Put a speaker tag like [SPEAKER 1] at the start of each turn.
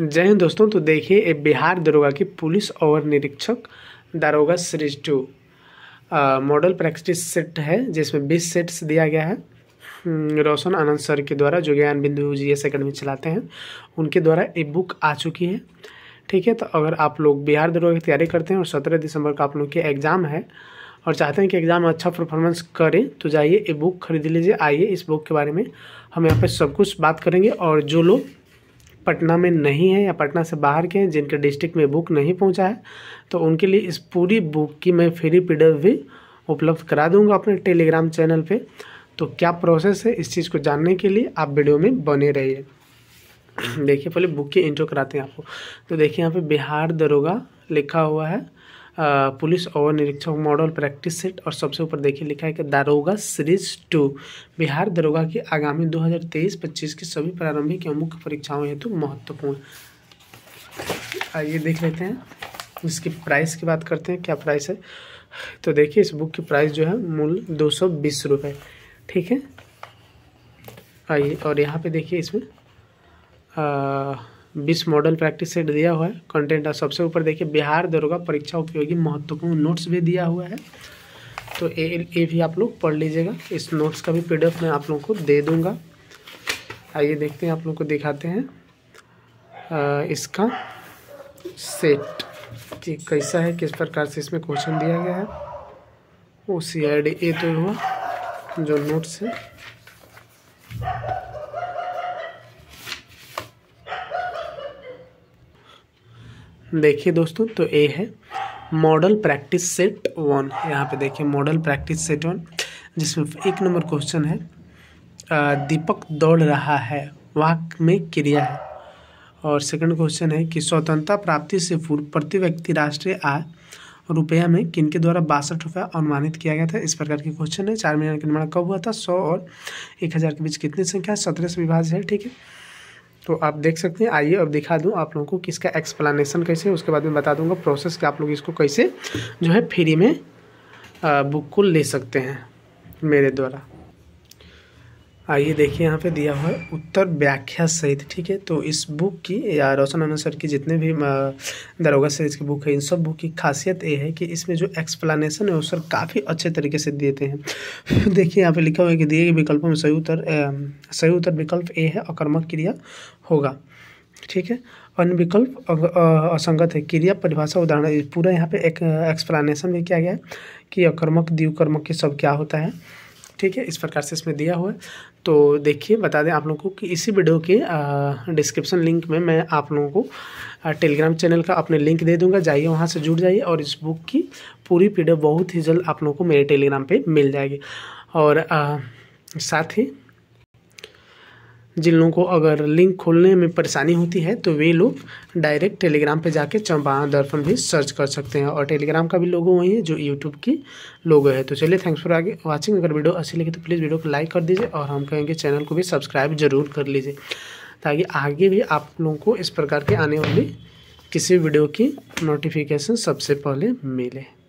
[SPEAKER 1] जय हिंद दोस्तों तो देखिए बिहार दरोगा की पुलिस और निरीक्षक दारोगा series two model practice set है जिसमें बीस सेट्स दिया गया है हम्म, रोशन आनंद सर के द्वारा जो ज्ञान बिंदु जी एस अकेडमी चलाते हैं उनके द्वारा ये बुक आ चुकी है ठीक है तो अगर आप लोग बिहार दरोगा की तैयारी करते हैं और सत्रह दिसंबर का आप लोग के एग्ज़ाम है और चाहते हैं कि एग्ज़ाम अच्छा परफॉर्मेंस करें तो जाइए ये बुक खरीद लीजिए आइए इस बुक के बारे में हम यहाँ पर सब कुछ बात करेंगे और जो लोग पटना में नहीं है या पटना से बाहर के हैं जिनके डिस्ट्रिक्ट में बुक नहीं पहुंचा है तो उनके लिए इस पूरी बुक की मैं फ्री पी भी उपलब्ध करा दूंगा अपने टेलीग्राम चैनल पे तो क्या प्रोसेस है इस चीज़ को जानने के लिए आप वीडियो में बने रहिए देखिए पहले बुक की इंट्रो कराते हैं आपको तो देखिए यहाँ पर बिहार दरोगा लिखा हुआ है पुलिस ओवर निरीक्षक मॉडल प्रैक्टिस सेट और सबसे ऊपर देखिए लिखा है कि दारोगा सीरीज टू बिहार दारोगा की आगामी 2023-25 की सभी प्रारंभिक एवं मुख्य परीक्षाओं हेतु महत्वपूर्ण आइए देख लेते हैं इसकी प्राइस की बात करते हैं क्या प्राइस है तो देखिए इस बुक की प्राइस जो है मूल दो सौ बीस रुपये ठीक है आइए और यहाँ पर देखिए इसमें आ, बीस मॉडल प्रैक्टिस सेट दिया हुआ है कंटेंट और सबसे ऊपर देखिए बिहार दरोगा परीक्षा उपयोगी महत्वपूर्ण नोट्स भी दिया हुआ है तो ए ए भी आप लोग पढ़ लीजिएगा इस नोट्स का भी पी मैं आप लोगों को दे दूँगा आइए देखते हैं आप लोग को दिखाते हैं आ, इसका सेट कि कैसा है किस प्रकार से इसमें क्वेश्चन दिया गया है वो सी आई डी ए तो हुआ जो नोट्स है देखिए दोस्तों तो ए है मॉडल प्रैक्टिस सेट वन यहाँ पे देखिए मॉडल प्रैक्टिस सेट वन जिसमें एक नंबर क्वेश्चन है दीपक दौड़ रहा है वाक में क्रिया है और सेकंड क्वेश्चन है कि स्वतंत्रता प्राप्ति से पूर्व प्रति व्यक्ति राष्ट्रीय आय रुपया में किनके द्वारा बासठ रुपया अनुमानित किया गया था इस प्रकार के क्वेश्चन है चार महीने का निर्माण कब हुआ था सौ और एक हज़ार के बीच कितनी संख्या है सत्रह से है ठीक है तो आप देख सकते हैं आइए अब दिखा दूँ आप लोगों को किसका एक्सप्लेनेशन कैसे उसके बाद में बता दूंगा प्रोसेस कि आप लोग इसको कैसे जो है फ्री में बुक को ले सकते हैं मेरे द्वारा आइए देखिए यहाँ पे दिया हुआ है उत्तर व्याख्या सहित ठीक है तो इस बुक की या रोशन आनंद सर की जितने भी दरोगा सीरीज की बुक है इन सब बुक की खासियत ये है कि इसमें जो एक्सप्लानेशन है वो सर काफ़ी अच्छे तरीके से देते हैं देखिए यहाँ पे लिखा हुआ है कि दिए गए विकल्पों में सही उत्तर सही उत्तर विकल्प ए है अकर्मक क्रिया होगा ठीक है अन्य विकल्प असंगत है क्रिया परिभाषा उदाहरण पूरा यहाँ पे एक एक्सप्लानेशन में किया गया है कि अकर्मक द्व्युकर्मक के सब क्या होता है ठीक है इस प्रकार से इसमें दिया हुआ है तो देखिए बता दें आप लोगों को कि इसी वीडियो के डिस्क्रिप्शन लिंक में मैं आप लोगों को टेलीग्राम चैनल का अपने लिंक दे दूंगा जाइए वहाँ से जुड़ जाइए और इस बुक की पूरी पी बहुत ही जल्द आप लोगों को मेरे टेलीग्राम पर मिल जाएगी और आ, साथ ही जिन लोगों को अगर लिंक खोलने में परेशानी होती है तो वे लोग डायरेक्ट टेलीग्राम पे जाके चंपा दर्पण भी सर्च कर सकते हैं और टेलीग्राम का भी लोगो वही है जो यूट्यूब की लोगो है तो चलिए थैंक्स फॉर आगे वाचिंग अगर वीडियो अच्छी लगी तो प्लीज़ वीडियो को लाइक कर दीजिए और हम कहेंगे चैनल को भी सब्सक्राइब जरूर कर लीजिए ताकि आगे भी आप लोगों को इस प्रकार के आने वाली किसी वीडियो की नोटिफिकेशन सबसे पहले मिले